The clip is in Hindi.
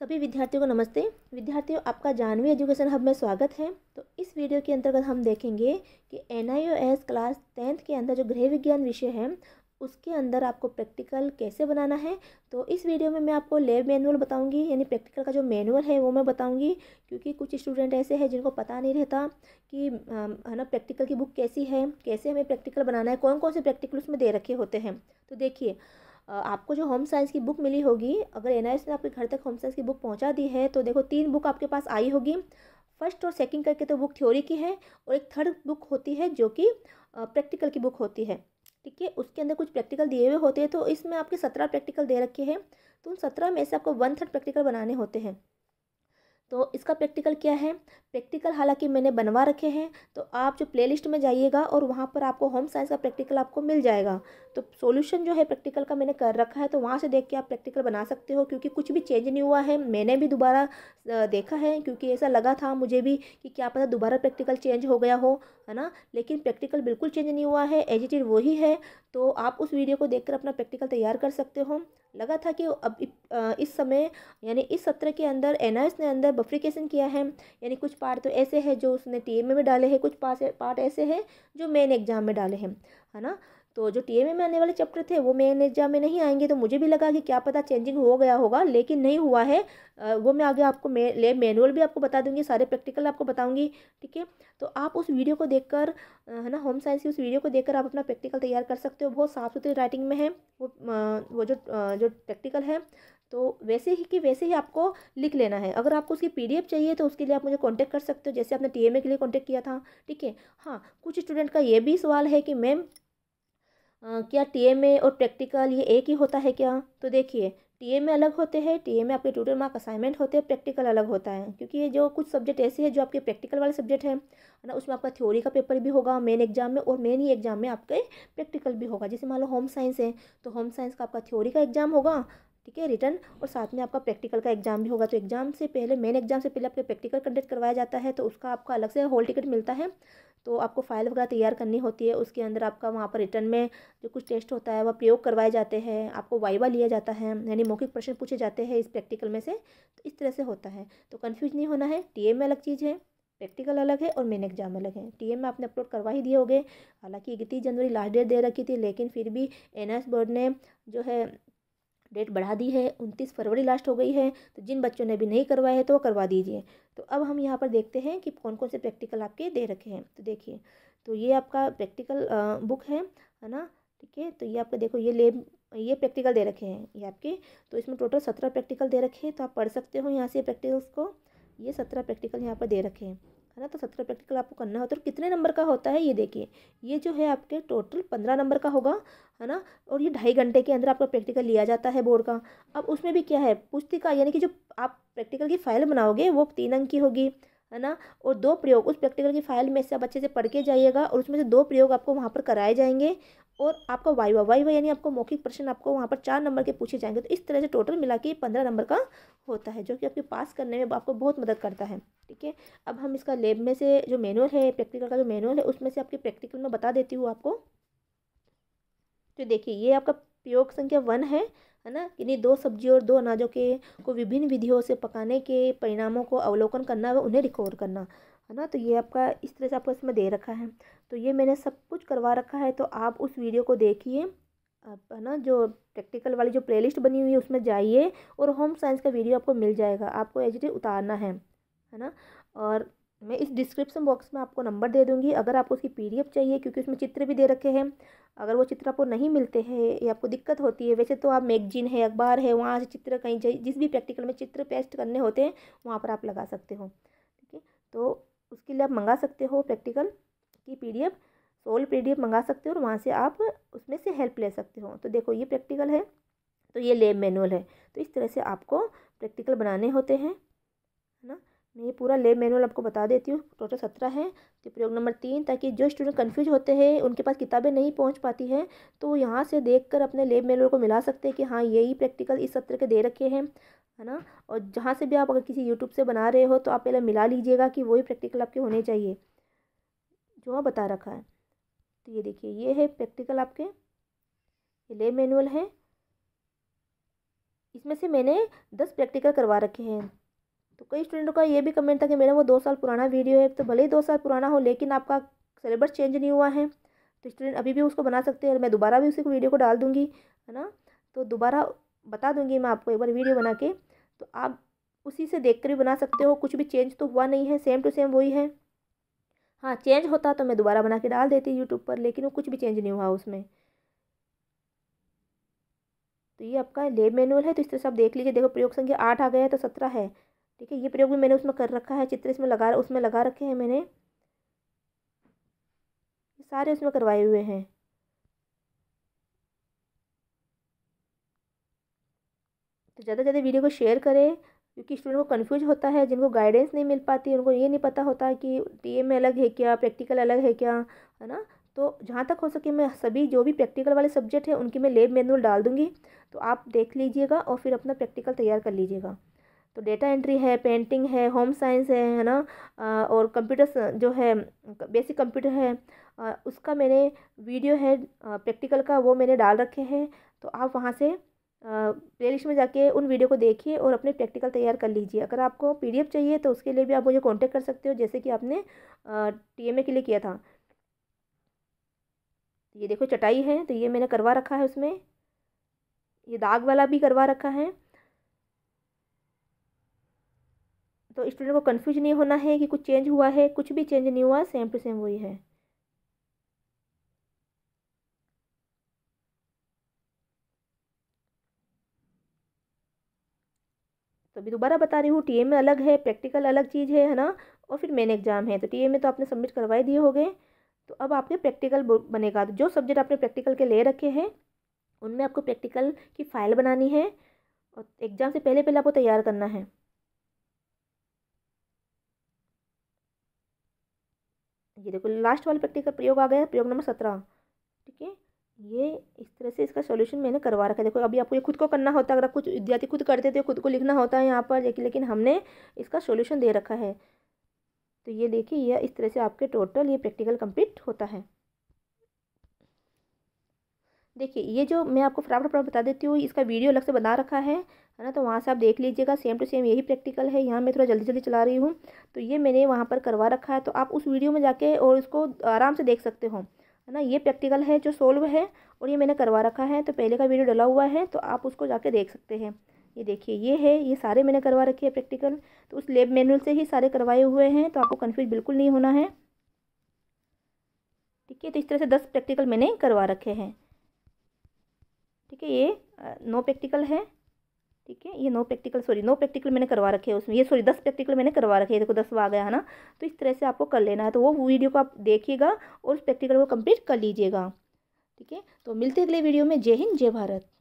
सभी विद्यार्थियों को नमस्ते विद्यार्थियों आपका जानवी एजुकेशन हब में स्वागत है तो इस वीडियो के अंतर्गत हम देखेंगे कि एन क्लास टेंथ के अंदर जो गृह विज्ञान विषय है उसके अंदर आपको प्रैक्टिकल कैसे बनाना है तो इस वीडियो में मैं आपको लेब मैनुअल बताऊंगी यानी प्रैक्टिकल का जो मैनुअल है वो मैं बताऊंगी क्योंकि कुछ स्टूडेंट ऐसे हैं जिनको पता नहीं रहता कि है ना प्रैक्टिकल की बुक कैसी है कैसे हमें प्रैक्टिकल बनाना है कौन कौन से प्रैक्टिकल उसमें दे रखे होते हैं तो देखिए आपको जो होम साइंस की बुक मिली होगी अगर एन ने आपके घर तक होम साइंस की बुक पहुँचा दी है तो देखो तीन बुक आपके पास आई होगी फर्स्ट और सेकंड करके तो बुक थ्योरी की है और एक थर्ड बुक होती है जो कि प्रैक्टिकल की बुक होती है ठीक है उसके अंदर कुछ प्रैक्टिकल दिए हुए होते हैं तो इसमें आपके सत्रह प्रैक्टिकल दे रखे हैं तो उन सत्रह में से आपको वन थर्ड प्रैक्टिकल बनाने होते हैं तो इसका प्रैक्टिकल क्या है प्रैक्टिकल हालांकि मैंने बनवा रखे हैं तो आप जो प्लेलिस्ट में जाइएगा और वहाँ पर आपको होम साइंस का प्रैक्टिकल आपको मिल जाएगा तो सॉल्यूशन जो है प्रैक्टिकल का मैंने कर रखा है तो वहाँ से देख के आप प्रैक्टिकल बना सकते हो क्योंकि कुछ भी चेंज नहीं हुआ है मैंने भी दोबारा देखा है क्योंकि ऐसा लगा था मुझे भी कि क्या पता दोबारा प्रैक्टिकल चेंज हो गया हो है ना लेकिन प्रैक्टिकल बिल्कुल चेंज नहीं हुआ है एजिटेड वही है तो आप उस वीडियो को देखकर अपना प्रैक्टिकल तैयार कर सकते हो लगा था कि अब इस समय यानी इस सत्र के अंदर एन ने अंदर बफ्रिकेशन किया है यानी कुछ पार्ट तो ऐसे है जो उसने टी में डाले हैं कुछ पार्ट ऐसे हैं जो मेन एग्जाम में डाले हैं है ना तो जो टी में आने वाले चैप्टर थे वो मेन एग्जाम में नहीं आएंगे तो मुझे भी लगा कि क्या पता चेंजिंग हो गया होगा लेकिन नहीं हुआ है वो मैं आगे आपको मे ले मैनुअल भी आपको बता दूंगी सारे प्रैक्टिकल आपको बताऊंगी ठीक है तो आप उस वीडियो को देखकर है ना होम साइंस की उस वीडियो को देखकर आप अपना प्रैक्टिकल तैयार कर सकते हो बहुत साफ़ सुथरी राइटिंग में है वो वो जो जो प्रैक्टिकल है तो वैसे ही कि वैसे ही आपको लिख लेना है अगर आपको उसकी पीडीएफ चाहिए तो उसके लिए आप मुझे कांटेक्ट कर सकते हो जैसे आपने टीएमए के लिए कांटेक्ट किया था ठीक है हाँ कुछ स्टूडेंट का ये भी सवाल है कि मैम क्या टीएमए और प्रैक्टिकल ये एक ही होता है क्या तो देखिए टीए ए अलग होते हैं टीए में आपके ट्यूटर मार्क असाइनमेंट होते हैं प्रैक्टिकल अलग होता है क्योंकि ये जो कुछ सब्जेक्ट ऐसे हैं जो आपके प्रैक्टिकल वाले सब्जेक्ट हैं ना उसमें आपका थ्योरी का पेपर भी होगा मेन एग्जाम में और मेन ही एग्जाम में आपके प्रैक्टिकल भी होगा जैसे मान लो होम साइंस है तो होम साइंस का आपका थ्योरी का एग्जाम होगा ठीक है रिटर्न और साथ में आपका प्रैक्टिकल का एग्जाम भी होगा तो एग्जाम से पहले मेन एग्जाम से पहले आपका प्रैक्टिकल कंडक्ट करवाया जाता है तो उसका आपका अलग से हॉल टिकट मिलता है तो आपको फाइल वगैरह तैयार करनी होती है उसके अंदर आपका वहाँ पर रिटर्न में जो कुछ टेस्ट होता है वह प्रयोग करवाए जाते हैं आपको वाइवा लिया जाता है यानी मौखिक प्रश्न पूछे जाते हैं इस प्रैक्टिकल में से तो इस तरह से होता है तो कन्फ्यूज नहीं होना है टी में अलग चीज़ है प्रैक्टिकल अलग है और मेन एग्जाम अलग है टी में आपने अपलोड करवा ही दिए होंगे हालांकि इकतीस जनवरी लास्ट डेट दे रखी थी लेकिन फिर भी एन बोर्ड ने जो है डेट बढ़ा दी है उनतीस फरवरी लास्ट हो गई है तो जिन बच्चों ने अभी नहीं करवाया है तो वो करवा दीजिए तो अब हम यहाँ पर देखते हैं कि कौन कौन से प्रैक्टिकल आपके दे रखे हैं तो देखिए तो ये आपका प्रैक्टिकल बुक है है ना ठीक है तो ये आपका देखो ये लेब ये प्रैक्टिकल दे रखे हैं ये आपके तो इसमें टोटल सत्रह प्रैक्टिकल दे रखे हैं तो आप पढ़ सकते हो यहाँ से प्रैक्टिकल्स को ये सत्रह प्रैक्टिकल यहाँ पर दे रखे हैं है ना तो सत्रह प्रैक्टिकल आपको करना होता है और कितने नंबर का होता है ये देखिए ये जो है आपके टोटल पंद्रह नंबर का होगा है ना और ये ढाई घंटे के अंदर आपका प्रैक्टिकल लिया जाता है बोर्ड का अब उसमें भी क्या है पुस्तिका यानी कि जो आप प्रैक्टिकल की फाइल बनाओगे वो तीन अंक की होगी है ना और दो प्रयोग उस प्रैक्टिकल की फाइल में से आप अच्छे से पढ़ के जाइएगा और उसमें से दो प्रयोग आपको वहाँ पर कराए जाएंगे और आपका वाइवा वाइवा यानी आपको मौखिक प्रश्न आपको वहाँ पर चार नंबर के पूछे जाएंगे तो इस तरह से टोटल मिला के पंद्रह नंबर का होता है जो कि आपके पास करने में आपको बहुत मदद करता है ठीक है अब हम इसका लेब में से जो मैनुअल है प्रैक्टिकल का जो मैनुअल है उसमें से आपके प्रैक्टिकल में बता देती हूँ आपको तो देखिए ये आपका प्रयोग संख्या वन है है ना इन्हीं दो सब्जियों और दो अनाजों के को विभिन्न विधियों से पकाने के परिणामों को अवलोकन करना व उन्हें रिकॉर्ड करना है ना तो ये आपका इस तरह से आपको इसमें दे रखा है तो ये मैंने सब कुछ करवा रखा है तो आप उस वीडियो को देखिए आप है ना जो प्रैक्टिकल वाली जो प्लेलिस्ट बनी हुई है उसमें जाइए और होम साइंस का वीडियो आपको मिल जाएगा आपको एच उतारना है है ना और मैं इस डिस्क्रिप्शन बॉक्स में आपको नंबर दे दूंगी अगर आपको उसकी पीडीएफ चाहिए क्योंकि उसमें चित्र भी दे रखे हैं अगर वो चित्र आपको नहीं मिलते हैं या आपको दिक्कत होती है वैसे तो आप मैगजीन है अखबार है वहाँ से चित्र कहीं जिस भी प्रैक्टिकल में चित्र पेस्ट करने होते हैं वहाँ पर आप लगा सकते हो ठीक है तो उसके लिए आप मंगा सकते हो प्रैक्टिकल की पी सोल पी मंगा सकते हो और वहाँ से आप उसमें से हेल्प ले सकते हो तो देखो ये प्रैक्टिकल है तो ये लेब मैनुअल है तो इस तरह से आपको प्रैक्टिकल बनाने होते हैं है ना मैं ये पूरा लेब मैनुअल आपको बता देती हूँ टोटल सत्रह है तो प्रयोग नंबर तीन ताकि जो स्टूडेंट कन्फ्यूज होते हैं उनके पास किताबें नहीं पहुँच पाती हैं तो यहाँ से देख कर अपने लेब मैनुअल को मिला सकते हैं कि हाँ यही प्रैक्टिकल इस सत्र के दे रखे हैं है ना और जहाँ से भी आप अगर किसी यूट्यूब से बना रहे हो तो आप पहले मिला लीजिएगा कि वही प्रैक्टिकल आपके होने चाहिए जो बता रखा है तो ये देखिए ये है प्रैक्टिकल आपके ये लेब मैनुअल है इसमें से मैंने दस प्रैक्टिकल करवा रखे हैं तो कई स्टूडेंटों का ये भी कमेंट था कि मेरा वो दो साल पुराना वीडियो है तो भले ही दो साल पुराना हो लेकिन आपका सिलेबस चेंज नहीं हुआ है तो स्टूडेंट अभी भी उसको बना सकते हैं मैं दोबारा भी उसी को वीडियो को डाल दूँगी है ना तो दोबारा बता दूँगी मैं आपको एक बार वीडियो बना के तो आप उसी से देख कर भी बना सकते हो कुछ भी चेंज तो हुआ नहीं है सेम टू सेम वही है हाँ चेंज होता तो मैं दोबारा बना के डाल देती यूट्यूब पर लेकिन वो कुछ भी चेंज नहीं हुआ उसमें तो ये आपका लेब मैनुअल है तो इस तरह से आप देख लीजिए देखो प्रयोग संख्या आठ आ गया है तो सत्रह है ठीक है ये प्रयोग भी मैंने उसमें कर रखा है चित्र इसमें लगा उसमें लगा रखे हैं मैंने सारे उसमें करवाए हुए हैं तो ज़्यादा से ज़्यादा वीडियो को शेयर करें क्योंकि स्टूडेंट को कन्फ्यूज होता है जिनको गाइडेंस नहीं मिल पाती उनको ये नहीं पता होता कि टीएम में अलग है क्या प्रैक्टिकल अलग है क्या है ना तो जहाँ तक हो सके मैं सभी जो भी प्रैक्टिकल वाले सब्जेक्ट हैं उनकी मैं लेब मैनुअल डाल दूँगी तो आप देख लीजिएगा और फिर अपना प्रैक्टिकल तैयार कर लीजिएगा तो डेटा एंट्री है पेंटिंग है होम साइंस है है ना और कंप्यूटर जो है बेसिक कंप्यूटर है उसका मैंने वीडियो है प्रैक्टिकल का वो मैंने डाल रखे हैं तो आप वहाँ से प्लेलिस्ट में जाके उन वीडियो को देखिए और अपने प्रैक्टिकल तैयार कर लीजिए अगर आपको पीडीएफ चाहिए तो उसके लिए भी आप मुझे कांटेक्ट कर सकते हो जैसे कि आपने टीएमए के लिए किया था ये देखो चटाई है तो ये मैंने करवा रखा है उसमें ये दाग वाला भी करवा रखा है तो स्टूडेंट को कन्फ्यूज नहीं होना है कि कुछ चेंज हुआ है कुछ भी चेंज नहीं हुआ सेम टू सेम वही है तो अभी दोबारा बता रही हूँ टीए में अलग है प्रैक्टिकल अलग चीज़ है है ना और फिर मेन एग्जाम है तो टीए में तो आपने सबमिट करवाई दिए होंगे तो अब आपके प्रैक्टिकल बनेगा तो जो सब्जेक्ट आपने प्रैक्टिकल के ले रखे हैं उनमें आपको प्रैक्टिकल की फ़ाइल बनानी है और एग्ज़ाम से पहले पहले आपको तैयार करना है ये देखो लास्ट वाले प्रैक्टिकल प्रयोग आ गया है प्रयोग नंबर सत्रह ठीक है ये इस तरह से इसका सॉल्यूशन मैंने करवा रखा है देखो अभी आपको ये खुद को करना होता है अगर आप कुछ विद्यार्थी खुद करते थे खुद को लिखना होता है यहाँ पर लेकिन लेकिन हमने इसका सॉल्यूशन दे रखा है तो ये देखिए यह इस तरह से आपके टोटल ये प्रैक्टिकल कंप्लीट होता है देखिए ये जो मैं आपको फटाफट फटाफट बता देती हूँ इसका वीडियो अलग से बना रखा है है ना तो वहाँ से आप देख लीजिएगा सेम टू सेम यही प्रैक्टिकल है यहाँ मैं थोड़ा जल्दी जल्दी चला रही हूँ तो ये मैंने वहाँ पर करवा रखा है तो आप उस वीडियो में जाके और इसको आराम से देख सकते हो है ना ये प्रैक्टिकल है जो सोल्व है और ये मैंने करवा रखा है तो पहले का वीडियो डला हुआ है तो आप उसको जाके देख सकते हैं ये देखिए ये है ये सारे मैंने करवा रखे हैं प्रैक्टिकल तो उस लेब मैनुअल से ही सारे करवाए हुए हैं तो आपको कन्फ्यूज बिल्कुल नहीं होना है ठीक है तो इस तरह से दस प्रैक्टिकल मैंने करवा रखे हैं ठीक है ये नो प्रैक्टिकल है ठीक है ये no practical sorry no practical मैंने करवा रखे हैं उसमें ये सॉरी दस प्रैक्टिकल मैंने करवा रखे हैं देखो दस आ गया है ना तो इस तरह से आपको कर लेना है तो वो वीडियो को आप देखिएगा और उस प्रैक्टिकल को कंप्लीट कर लीजिएगा ठीक है तो मिलते अगले वीडियो में जय हिंद जय भारत